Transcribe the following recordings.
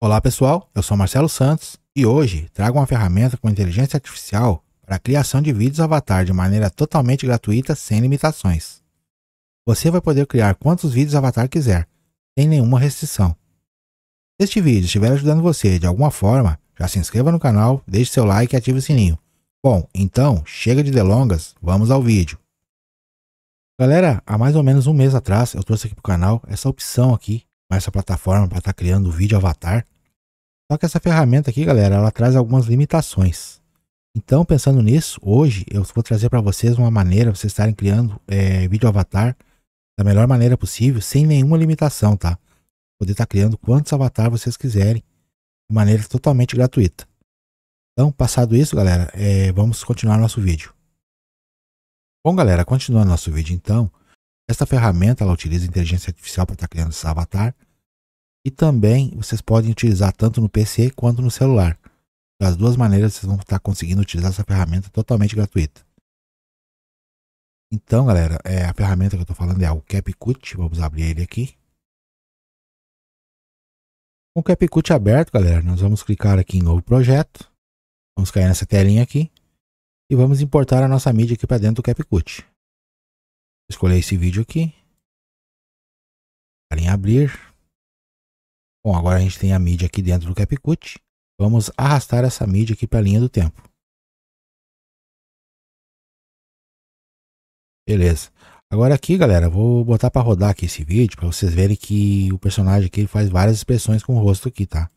Olá pessoal, eu sou Marcelo Santos e hoje trago uma ferramenta com inteligência artificial para a criação de vídeos avatar de maneira totalmente gratuita, sem limitações. Você vai poder criar quantos vídeos avatar quiser, sem nenhuma restrição. Se este vídeo estiver ajudando você de alguma forma, já se inscreva no canal, deixe seu like e ative o sininho. Bom, então chega de delongas, vamos ao vídeo. Galera, há mais ou menos um mês atrás eu trouxe aqui para o canal essa opção aqui essa plataforma para estar tá criando vídeo avatar. Só que essa ferramenta aqui, galera, ela traz algumas limitações. Então, pensando nisso, hoje eu vou trazer para vocês uma maneira de vocês estarem criando é, vídeo avatar da melhor maneira possível, sem nenhuma limitação, tá? Poder estar tá criando quantos avatar vocês quiserem, de maneira totalmente gratuita. Então, passado isso, galera, é, vamos continuar nosso vídeo. Bom, galera, continuando nosso vídeo, então, essa ferramenta ela utiliza inteligência artificial para estar tá criando esse avatar. E também vocês podem utilizar tanto no PC quanto no celular. Das duas maneiras vocês vão estar tá conseguindo utilizar essa ferramenta totalmente gratuita. Então, galera, é, a ferramenta que eu estou falando é o CapCut. Vamos abrir ele aqui. Com o CapCut aberto, galera, nós vamos clicar aqui em Novo Projeto. Vamos cair nessa telinha aqui. E vamos importar a nossa mídia aqui para dentro do CapCut escolher esse vídeo aqui. em abrir. Bom, agora a gente tem a mídia aqui dentro do CapCut. Vamos arrastar essa mídia aqui para a linha do tempo. Beleza. Agora aqui, galera, vou botar para rodar aqui esse vídeo para vocês verem que o personagem aqui faz várias expressões com o rosto aqui, tá?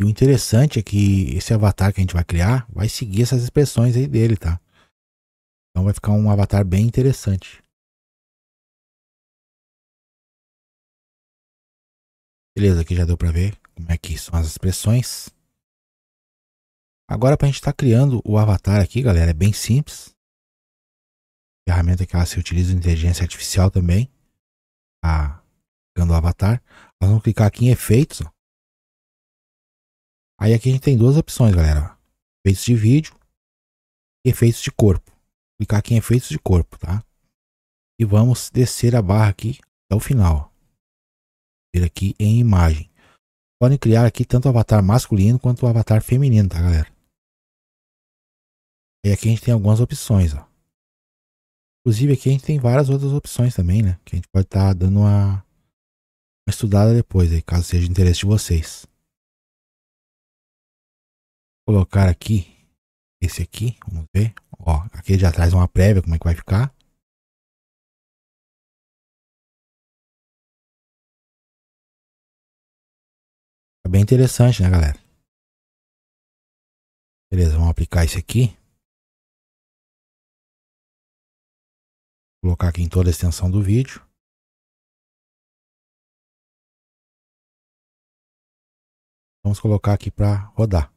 E o interessante é que esse avatar que a gente vai criar vai seguir essas expressões aí dele, tá? Então vai ficar um avatar bem interessante. Beleza, aqui já deu para ver como é que são as expressões. Agora para a gente estar tá criando o avatar aqui, galera, é bem simples. Ferramenta que ela se utiliza em inteligência artificial também. Tá criando o avatar. Nós vamos clicar aqui em efeitos. Aí aqui a gente tem duas opções, galera. Efeitos de vídeo e efeitos de corpo clicar aqui em efeitos é de corpo, tá? E vamos descer a barra aqui até o final. Vir aqui em imagem. Podem criar aqui tanto o avatar masculino quanto o avatar feminino, tá galera? E aqui a gente tem algumas opções, ó. Inclusive aqui a gente tem várias outras opções também, né? Que a gente pode estar tá dando uma, uma, estudada depois, aí, caso seja de interesse de vocês. Vou colocar aqui, esse aqui, vamos ver ó, aqui já traz é uma prévia, como é que vai ficar. É bem interessante, né, galera? Beleza, vamos aplicar isso aqui. colocar aqui em toda a extensão do vídeo. Vamos colocar aqui para rodar.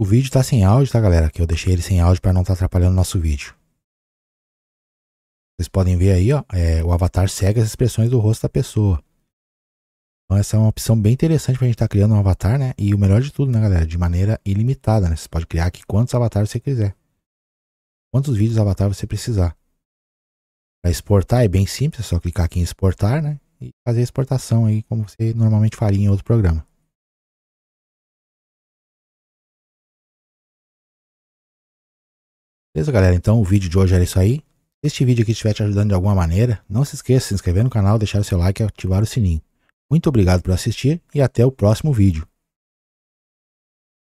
O vídeo tá sem áudio, tá, galera? Que eu deixei ele sem áudio para não estar tá atrapalhando o nosso vídeo. Vocês podem ver aí, ó, é, o avatar segue as expressões do rosto da pessoa. Então essa é uma opção bem interessante pra gente estar tá criando um avatar, né? E o melhor de tudo, né, galera? De maneira ilimitada, né? Você pode criar aqui quantos avatares você quiser. Quantos vídeos avatar você precisar. Para exportar é bem simples, é só clicar aqui em exportar, né? E fazer a exportação aí como você normalmente faria em outro programa. Beleza, galera? Então o vídeo de hoje era isso aí. Se este vídeo aqui estiver te ajudando de alguma maneira, não se esqueça de se inscrever no canal, deixar o seu like e ativar o sininho. Muito obrigado por assistir e até o próximo vídeo.